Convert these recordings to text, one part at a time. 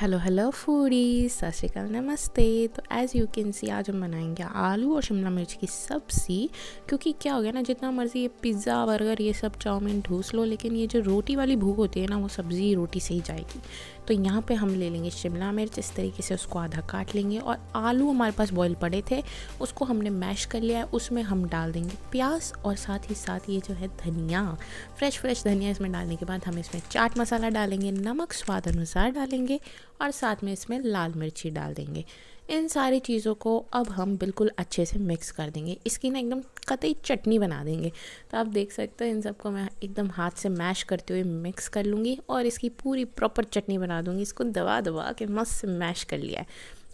hello hello foodie सत श्रीकाल नमस्ते तो एज़ यू कैन सी आज हम बनाएंगे आलू और शिमला मिर्च की सब्ज़ी क्योंकि क्या हो गया ना जितना मर्ज़ी ये पिज़्ज़ा बर्गर ये सब चाउमीन ढूस लो लेकिन ये जो रोटी वाली भूख होती है ना वो सब्ज़ी रोटी से ही जाएगी तो यहाँ पे हम ले लेंगे शिमला मिर्च इस तरीके से उसको आधा काट लेंगे और आलू हमारे पास बॉयल पड़े थे उसको हमने मैश कर लिया है उसमें हम डाल देंगे प्याज और साथ ही साथ ये जो है धनिया फ्रेश फ्रेश धनिया इसमें डालने के बाद हम इसमें चाट मसाला डालेंगे नमक स्वाद अनुसार डालेंगे और साथ में इसमें लाल मिर्ची डाल देंगे इन सारी चीज़ों को अब हम बिल्कुल अच्छे से मिक्स कर देंगे इसकी ना एकदम कतई चटनी बना देंगे तो आप देख सकते हो इन सबको मैं एकदम हाथ से मैश करते हुए मिक्स कर लूँगी और इसकी पूरी प्रॉपर चटनी बना दूंगी इसको दबा दबा के मस्त मैश कर लिया है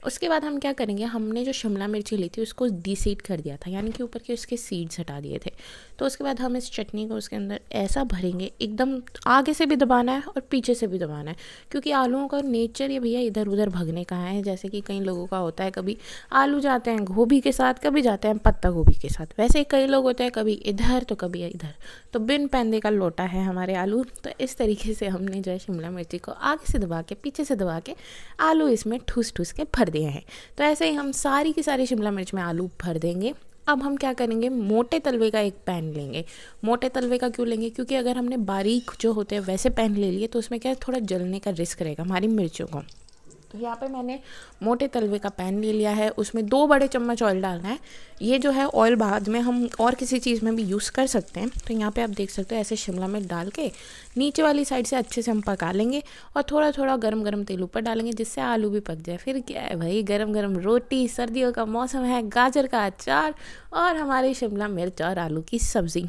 उसके बाद हम क्या करेंगे हमने जो शिमला मिर्ची ली थी उसको डीसीड कर दिया था यानी कि ऊपर के उसके सीड्स हटा दिए थे तो उसके बाद हम इस चटनी को उसके अंदर ऐसा भरेंगे एकदम आगे से भी दबाना है और पीछे से भी दबाना है क्योंकि आलूओं का नेचर ये भैया इधर उधर भगने का है जैसे कि कई लोगों का होता है कभी आलू जाते हैं गोभी के साथ कभी जाते हैं पत्ता गोभी के साथ वैसे कई लोग होते हैं कभी इधर तो कभी इधर तो बिन पैंदे का लोटा है हमारे आलू तो इस तरीके से हमने जो है शिमला मिर्ची को आगे से दबा के पीछे से दबा के आलू इसमें ठूस ठूस के भर दिए हैं तो ऐसे ही हम सारी की सारी शिमला मिर्च में आलू भर देंगे अब हम क्या करेंगे मोटे तलवे का एक पैन लेंगे मोटे तलवे का क्यों लेंगे क्योंकि अगर हमने बारीक जो होते हैं वैसे पैन ले लिए तो उसमें क्या है थोड़ा जलने का रिस्क रहेगा हमारी मिर्चों को तो यहाँ पे मैंने मोटे तलवे का पैन ले लिया है उसमें दो बड़े चम्मच ऑयल डालना है ये जो है ऑयल बाद में हम और किसी चीज़ में भी यूज़ कर सकते हैं तो यहाँ पे आप देख सकते हो ऐसे शिमला मिर्च डाल के नीचे वाली साइड से अच्छे से हम पका लेंगे और थोड़ा थोड़ा गर्म गर्म तेल ऊपर डालेंगे जिससे आलू भी पक जाए फिर क्या है भाई गर्म गर्म रोटी सर्दियों का मौसम है गाजर का अचार और हमारे शिमला मिर्च और आलू की सब्ज़ी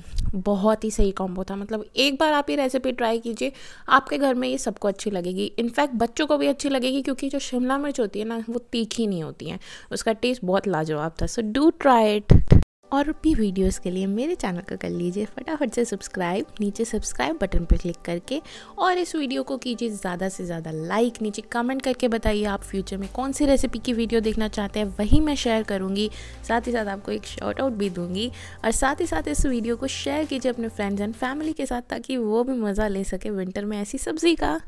बहुत ही सही कॉम्बो था मतलब एक बार आप ये रेसिपी ट्राई कीजिए आपके घर में ये सबको अच्छी लगेगी इनफैक्ट बच्चों को भी अच्छी लगेगी क्योंकि जो शिमला मिर्च होती है ना वो तीखी नहीं होती है उसका टेस्ट बहुत लाजवाब था सो डू ट्राई इट और भी वीडियोस के लिए मेरे चैनल को कर लीजिए फटाफट से सब्सक्राइब नीचे सब्सक्राइब बटन पर क्लिक करके और इस वीडियो को कीजिए ज़्यादा से ज़्यादा लाइक नीचे कमेंट करके बताइए आप फ्यूचर में कौन सी रेसिपी की वीडियो देखना चाहते हैं वही मैं शेयर करूँगी साथ ही साथ आपको एक शॉर्ट आउट भी दूँगी और साथ ही साथ इस वीडियो को शेयर कीजिए अपने फ्रेंड्स एंड फैमिली के साथ ताकि वो भी मज़ा ले सके विंटर में ऐसी सब्ज़ी का